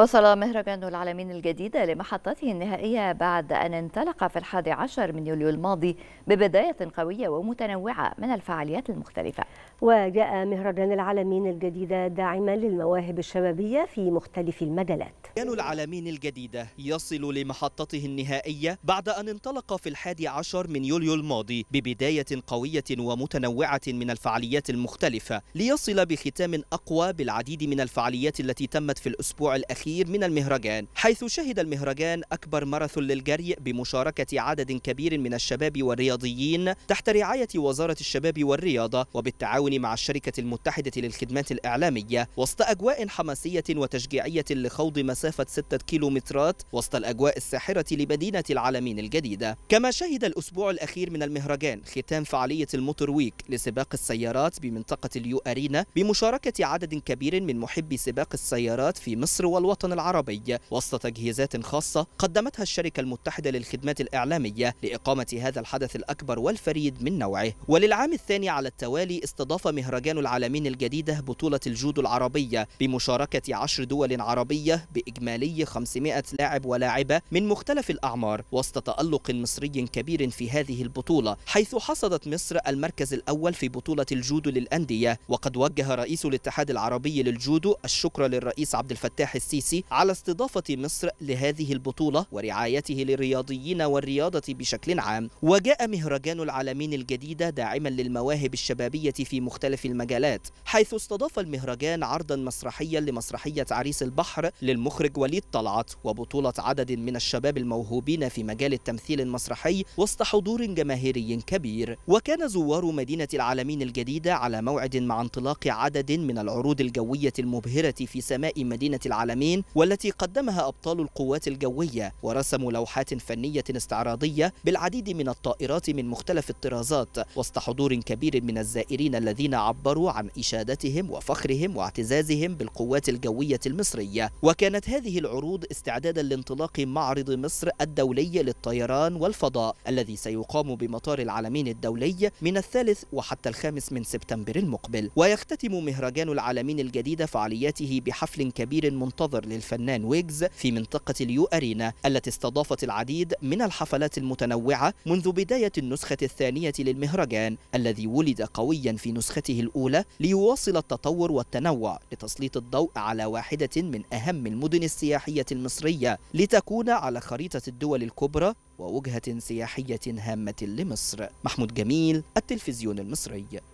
وصل مهرجان العالمين الجديد لمحطته النهائية بعد أن انطلق في الحادي عشر من يوليو الماضي ببداية قوية ومتنوعة من الفعاليات المختلفة وجاء مهرجان العالمين الجديد داعما للمواهب الشبابية في مختلف المجالات مهرجان العالمين الجديدة يصل لمحطته النهائية بعد أن انطلق في الحادي عشر من يوليو الماضي ببداية قوية ومتنوعة من الفعاليات المختلفة ليصل بختام أقوى بالعديد من الفعاليات التي تمت في الأسبوع الأخير الأخير من المهرجان حيث شهد المهرجان أكبر ماراثون للجري بمشاركة عدد كبير من الشباب والرياضيين تحت رعاية وزارة الشباب والرياضة وبالتعاون مع الشركة المتحدة للخدمات الإعلامية وسط أجواء حماسية وتشجيعية لخوض مسافة 6 كيلومترات وسط الأجواء الساحرة لمدينة العالمين الجديدة كما شهد الأسبوع الأخير من المهرجان ختام فعالية الموتور ويك لسباق السيارات بمنطقة اليو أرينا بمشاركة عدد كبير من محبي سباق السيارات في مصر والوطن الوطن العربي وسط تجهيزات خاصة قدمتها الشركة المتحدة للخدمات الإعلامية لإقامة هذا الحدث الأكبر والفريد من نوعه وللعام الثاني على التوالي استضاف مهرجان العالمين الجديدة بطولة الجودو العربية بمشاركة عشر دول عربية بإجمالي 500 لاعب ولاعبة من مختلف الأعمار وسط تألق مصري كبير في هذه البطولة حيث حصدت مصر المركز الأول في بطولة الجودو للأندية وقد وجه رئيس الاتحاد العربي للجودو الشكر للرئيس عبد الفتاح السيسي السيسي على استضافة مصر لهذه البطولة ورعايته للرياضيين والرياضة بشكل عام وجاء مهرجان العالمين الجديدة داعما للمواهب الشبابية في مختلف المجالات حيث استضاف المهرجان عرضا مسرحيا لمسرحية عريس البحر للمخرج وليد طلعت وبطولة عدد من الشباب الموهوبين في مجال التمثيل المسرحي وسط حضور جماهيري كبير وكان زوار مدينة العالمين الجديدة على موعد مع انطلاق عدد من العروض الجوية المبهرة في سماء مدينة العالمين الفنانين والتي قدمها أبطال القوات الجوية ورسموا لوحات فنية استعراضية بالعديد من الطائرات من مختلف الطرازات وسط حضور كبير من الزائرين الذين عبروا عن إشادتهم وفخرهم واعتزازهم بالقوات الجوية المصرية وكانت هذه العروض استعدادا لانطلاق معرض مصر الدولي للطيران والفضاء الذي سيقام بمطار العالمين الدولي من الثالث وحتى الخامس من سبتمبر المقبل ويختتم مهرجان العالمين الجديد فعالياته بحفل كبير منتظر الحاضر للفنان ويجز في منطقة اليو أرينا التي استضافت العديد من الحفلات المتنوعة منذ بداية النسخة الثانية للمهرجان الذي ولد قويا في نسخته الأولى ليواصل التطور والتنوع لتسليط الضوء على واحدة من أهم المدن السياحية المصرية لتكون على خريطة الدول الكبرى ووجهة سياحية هامة لمصر محمود جميل التلفزيون المصري